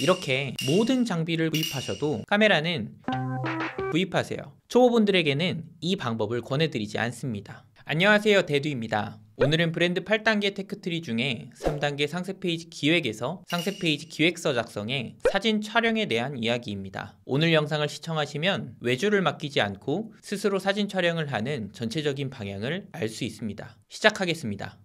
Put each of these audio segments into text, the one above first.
이렇게 모든 장비를 구입하셔도 카메라는 구입하세요 초보분들에게는 이 방법을 권해드리지 않습니다 안녕하세요 대두입니다 오늘은 브랜드 8단계 테크트리 중에 3단계 상세 페이지 기획에서 상세 페이지 기획서 작성에 사진 촬영에 대한 이야기입니다. 오늘 영상을 시청하시면 외주를 맡기지 않고 스스로 사진 촬영을 하는 전체적인 방향을 알 수 있습니다. 시작하겠습니다.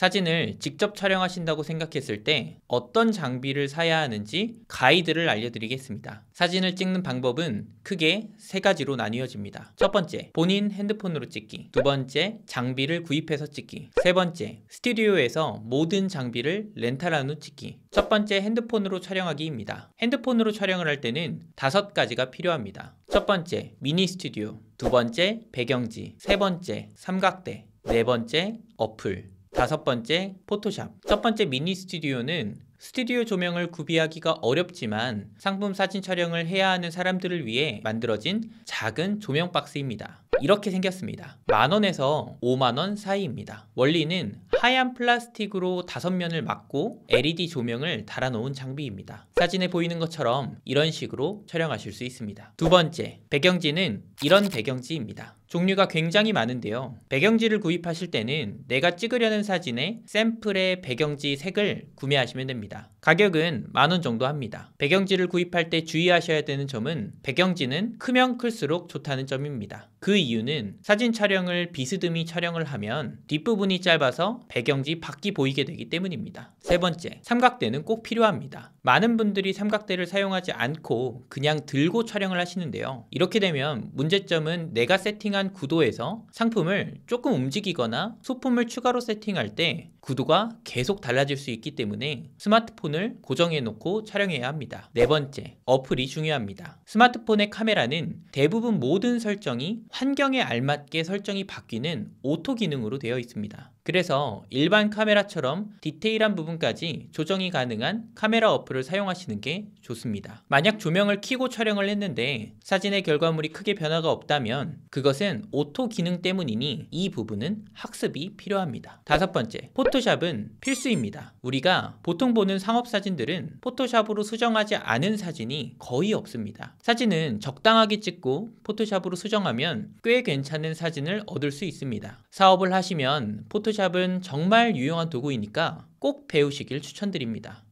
사진을 직접 촬영하신다고 생각했을 때 어떤 장비를 사야 하는지 가이드를 알려드리겠습니다. 사진을 찍는 방법은 크게 세 가지로 나뉘어집니다. 첫 번째, 본인 핸드폰으로 찍기. 두 번째, 장비를 구입해서 찍기. 세 번째, 스튜디오에서 모든 장비를 렌탈한 후 찍기. 첫 번째, 핸드폰으로 촬영하기입니다. 핸드폰으로 촬영을 할 때는 다섯 가지가 필요합니다. 첫 번째, 미니 스튜디오. 두 번째, 배경지. 세 번째, 삼각대. 네 번째, 어플. 다섯 번째, 포토샵. 첫 번째 미니 스튜디오는 스튜디오 조명을 구비하기가 어렵지만 상품 사진 촬영을 해야 하는 사람들을 위해 만들어진 작은 조명 박스입니다. 이렇게 생겼습니다. 만원에서 5만원 사이입니다. 원리는 하얀 플라스틱으로 다섯 면을 막고 LED 조명을 달아놓은 장비입니다. 사진에 보이는 것처럼 이런 식으로 촬영하실 수 있습니다. 두 번째, 배경지는 이런 배경지입니다. 종류가 굉장히 많은데요. 배경지를 구입하실 때는 내가 찍으려는 사진의 샘플의 배경지 색을 구매하시면 됩니다. 가격은 만원 정도 합니다. 배경지를 구입할 때 주의하셔야 되는 점은 배경지는 크면 클수록 좋다는 점입니다. 그 이유는 사진 촬영을 비스듬히 촬영을 하면 뒷부분이 짧아서 배경지 밖이 보이게 되기 때문입니다. 세 번째, 삼각대는 꼭 필요합니다. 많은 분들이 삼각대를 사용하지 않고 그냥 들고 촬영을 하시는데요. 이렇게 되면 문제점은 내가 세팅한 세팅한 구도에서 상품을 조금 움직이거나 소품을 추가로 세팅할 때 구도가 계속 달라질 수 있기 때문에 스마트폰을 고정해 놓고 촬영해야 합니다. 네 번째, 어플이 중요합니다. 스마트폰의 카메라는 대부분 모든 설정이 환경에 알맞게 설정이 바뀌는 오토 기능으로 되어 있습니다. 그래서 일반 카메라처럼 디테일한 부분까지 조정이 가능한 카메라 어플을 사용하시는 게 좋습니다. 만약 조명을 켜고 촬영을 했는데 사진의 결과물이 크게 변화가 없다면 그것은 오토 기능 때문이니 이 부분은 학습이 필요합니다. 다섯 번째, 포토샵은 필수입니다. 우리가 보통 보는 상업 사진들은 포토샵으로 수정하지 않은 사진이 거의 없습니다. 사진은 적당하게 찍고 포토샵으로 수정하면 꽤 괜찮은 사진을 얻을 수 있습니다. 사업을 하시면 포토샵 포토샵은 정말 유용한 도구이니까 꼭 배우시길 추천드립니다.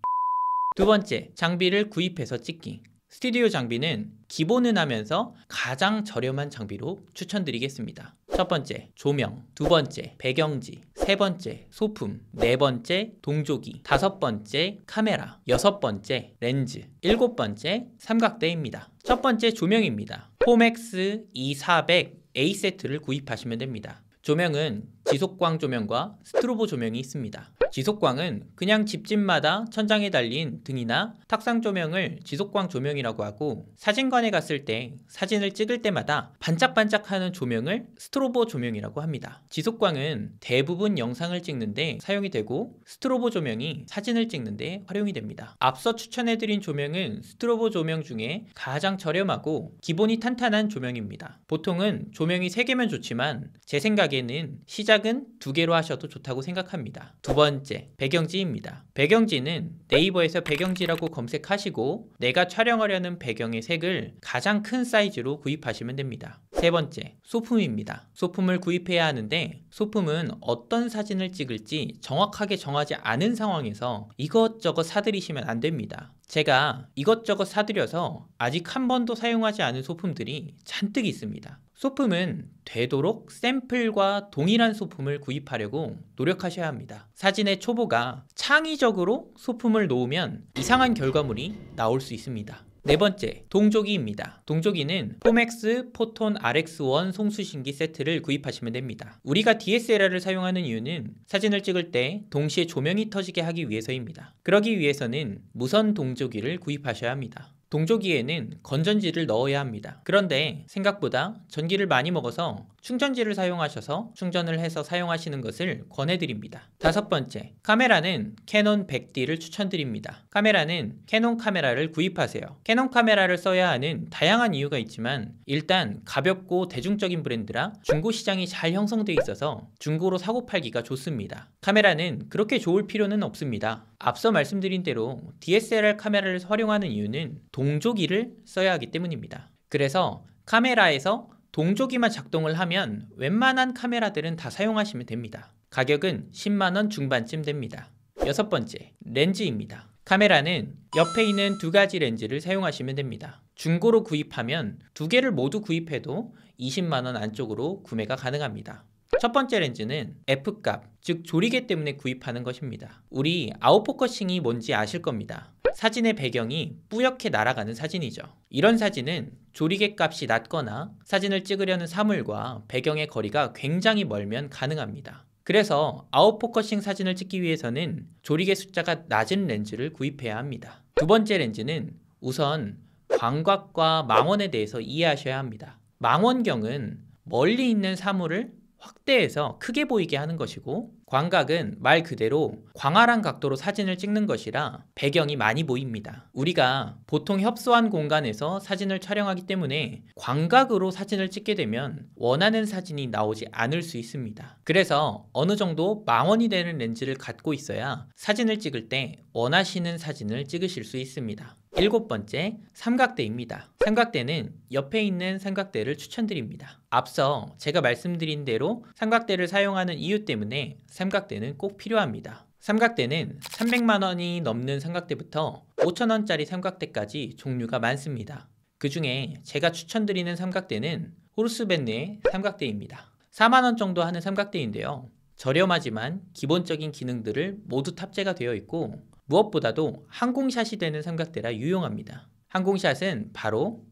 두 번째, 장비를 구입해서 찍기. 스튜디오 장비는 기본은 하면서 가장 저렴한 장비로 추천드리겠습니다. 첫 번째, 조명. 두 번째, 배경지. 세 번째, 소품. 네 번째, 동조기. 다섯 번째, 카메라. 여섯 번째, 렌즈. 일곱 번째, 삼각대입니다. 첫 번째, 조명입니다. 포맥스 E400 A 세트를 구입하시면 됩니다. 조명은 지속광 조명과 스트로보 조명이 있습니다. 지속광은 그냥 집집마다 천장에 달린 등이나 탁상 조명을 지속광 조명이라고 하고 사진관에 갔을 때 사진을 찍을 때마다 반짝반짝하는 조명을 스트로보 조명이라고 합니다. 지속광은 대부분 영상을 찍는데 사용이 되고 스트로보 조명이 사진을 찍는데 활용이 됩니다. 앞서 추천해드린 조명은 스트로보 조명 중에 가장 저렴하고 기본이 탄탄한 조명입니다. 보통은 조명이 3개면 좋지만 제 생각에는 시작은 2개로 하셔도 좋다고 생각합니다. 두번 번째, 배경지입니다. 배경지는 네이버에서 배경지라고 검색하시고 내가 촬영하려는 배경의 색을 가장 큰 사이즈로 구입하시면 됩니다. 세 번째, 소품입니다. 소품을 구입해야 하는데 소품은 어떤 사진을 찍을지 정확하게 정하지 않은 상황에서 이것저것 사들이시면 안 됩니다. 제가 이것저것 사들여서 아직 한 번도 사용하지 않은 소품들이 잔뜩 있습니다. 소품은 되도록 샘플과 동일한 소품을 구입하려고 노력하셔야 합니다. 사진의 초보가 창의적으로 소품을 놓으면 이상한 결과물이 나올 수 있습니다. 네 번째, 동조기입니다. 동조기는 포맥스 포톤 RX1 송수신기 세트를 구입하시면 됩니다. 우리가 DSLR을 사용하는 이유는 사진을 찍을 때 동시에 조명이 터지게 하기 위해서입니다. 그러기 위해서는 무선 동조기를 구입하셔야 합니다. 동조기에는 건전지를 넣어야 합니다. 그런데 생각보다 전기를 많이 먹어서 충전지를 사용하셔서 충전을 해서 사용하시는 것을 권해드립니다. 다섯 번째, 카메라는 캐논 100D를 추천드립니다. 카메라는 캐논 카메라를 구입하세요. 캐논 카메라를 써야 하는 다양한 이유가 있지만 일단 가볍고 대중적인 브랜드라 중고 시장이 잘 형성되어 있어서 중고로 사고 팔기가 좋습니다. 카메라는 그렇게 좋을 필요는 없습니다. 앞서 말씀드린 대로 DSLR 카메라를 활용하는 이유는 동조기를 써야 하기 때문입니다. 그래서 카메라에서 동조기만 작동을 하면 웬만한 카메라들은 다 사용하시면 됩니다. 가격은 10만원 중반쯤 됩니다. 여섯 번째, 렌즈입니다. 카메라는 옆에 있는 두 가지 렌즈를 사용하시면 됩니다. 중고로 구입하면 두 개를 모두 구입해도 20만원 안쪽으로 구매가 가능합니다. 첫 번째 렌즈는 F값, 즉 조리개 때문에 구입하는 것입니다. 우리 아웃포커싱이 뭔지 아실 겁니다. 사진의 배경이 뿌옇게 날아가는 사진이죠. 이런 사진은 조리개 값이 낮거나 사진을 찍으려는 사물과 배경의 거리가 굉장히 멀면 가능합니다. 그래서 아웃포커싱 사진을 찍기 위해서는 조리개 숫자가 낮은 렌즈를 구입해야 합니다. 두 번째 렌즈는 우선 광각과 망원에 대해서 이해하셔야 합니다. 망원경은 멀리 있는 사물을 확대해서 크게 보이게 하는 것이고 광각은 말 그대로 광활한 각도로 사진을 찍는 것이라 배경이 많이 보입니다. 우리가 보통 협소한 공간에서 사진을 촬영하기 때문에 광각으로 사진을 찍게 되면 원하는 사진이 나오지 않을 수 있습니다. 그래서 어느 정도 망원이 되는 렌즈를 갖고 있어야 사진을 찍을 때 원하시는 사진을 찍으실 수 있습니다. 일곱 번째, 삼각대입니다. 삼각대는 옆에 있는 삼각대를 추천드립니다. 앞서 제가 말씀드린 대로 삼각대를 사용하는 이유 때문에 삼각대는 꼭 필요합니다. 삼각대는 300만원이 넘는 삼각대부터 5천원짜리 삼각대까지 종류가 많습니다. 그 중에 제가 추천드리는 삼각대는 호르스밴드의 삼각대입니다. 4만원 정도 하는 삼각대인데요. 저렴하지만 기본적인 기능들을 모두 탑재가 되어 있고 무엇보다도 항공샷이 되는 삼각대라 유용합니다. 항공샷은 바로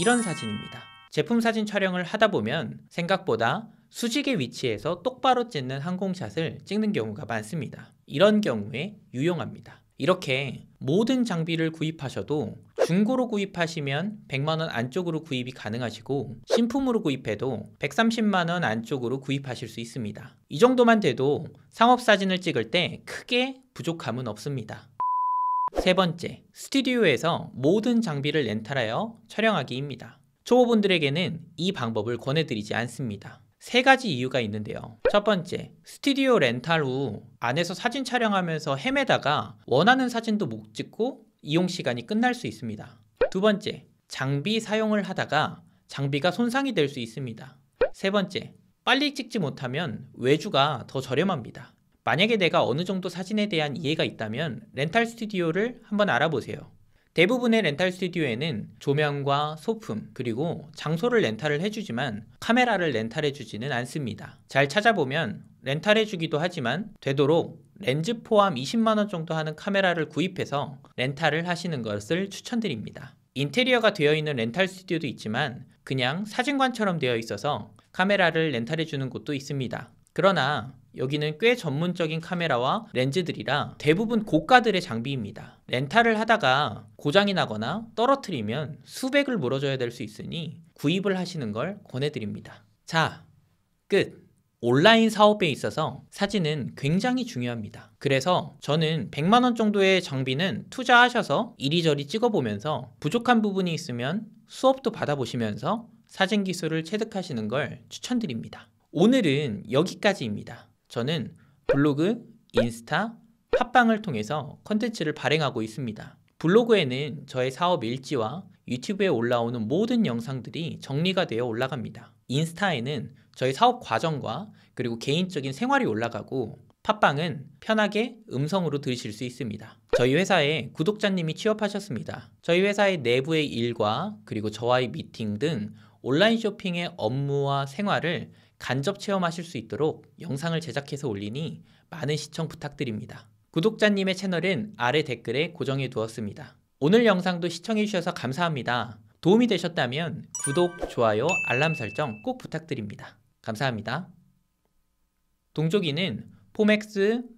이런 사진입니다. 제품 사진 촬영을 하다 보면 생각보다 수직의 위치에서 똑바로 찍는 항공샷을 찍는 경우가 많습니다. 이런 경우에 유용합니다. 이렇게 모든 장비를 구입하셔도 중고로 구입하시면 100만원 안쪽으로 구입이 가능하시고 신품으로 구입해도 130만원 안쪽으로 구입하실 수 있습니다. 이 정도만 돼도 상업사진을 찍을 때 크게 부족함은 없습니다. 세 번째, 스튜디오에서 모든 장비를 렌탈하여 촬영하기입니다. 초보분들에게는 이 방법을 권해드리지 않습니다. 세 가지 이유가 있는데요. 첫 번째, 스튜디오 렌탈 후 안에서 사진 촬영하면서 헤매다가 원하는 사진도 못 찍고 이용 시간이 끝날 수 있습니다. 두 번째, 장비 사용을 하다가 장비가 손상이 될 수 있습니다. 세 번째, 빨리 찍지 못하면 외주가 더 저렴합니다. 만약에 내가 어느 정도 사진에 대한 이해가 있다면 렌탈 스튜디오를 한번 알아보세요. 대부분의 렌탈 스튜디오에는 조명과 소품 그리고 장소를 렌탈을 해주지만 카메라를 렌탈해주지는 않습니다. 잘 찾아보면 렌탈해주기도 하지만 되도록 렌즈 포함 20만원 정도 하는 카메라를 구입해서 렌탈을 하시는 것을 추천드립니다. 인테리어가 되어 있는 렌탈 스튜디오도 있지만 그냥 사진관처럼 되어 있어서 카메라를 렌탈해주는 곳도 있습니다. 그러나 여기는 꽤 전문적인 카메라와 렌즈들이라 대부분 고가들의 장비입니다. 렌탈을 하다가 고장이 나거나 떨어뜨리면 수백을 물어줘야 될 수 있으니 구입을 하시는 걸 권해드립니다. 자, 끝! 온라인 사업에 있어서 사진은 굉장히 중요합니다. 그래서 저는 100만원 정도의 장비는 투자하셔서 이리저리 찍어보면서 부족한 부분이 있으면 수업도 받아보시면서 사진 기술을 체득하시는 걸 추천드립니다. 오늘은 여기까지입니다. 저는 블로그, 인스타, 팟빵을 통해서 컨텐츠를 발행하고 있습니다. 블로그에는 저의 사업 일지와 유튜브에 올라오는 모든 영상들이 정리가 되어 올라갑니다. 인스타에는 저의 사업 과정과 그리고 개인적인 생활이 올라가고 팟빵은 편하게 음성으로 들으실 수 있습니다. 저희 회사에 구독자님이 취업하셨습니다. 저희 회사의 내부의 일과 그리고 저와의 미팅 등 온라인 쇼핑의 업무와 생활을 간접 체험하실 수 있도록 영상을 제작해서 올리니 많은 시청 부탁드립니다. 구독자님의 채널은 아래 댓글에 고정해 두었습니다. 오늘 영상도 시청해주셔서 감사합니다. 도움이 되셨다면 구독, 좋아요, 알람 설정 꼭 부탁드립니다. 감사합니다. 동족이는 포맥스,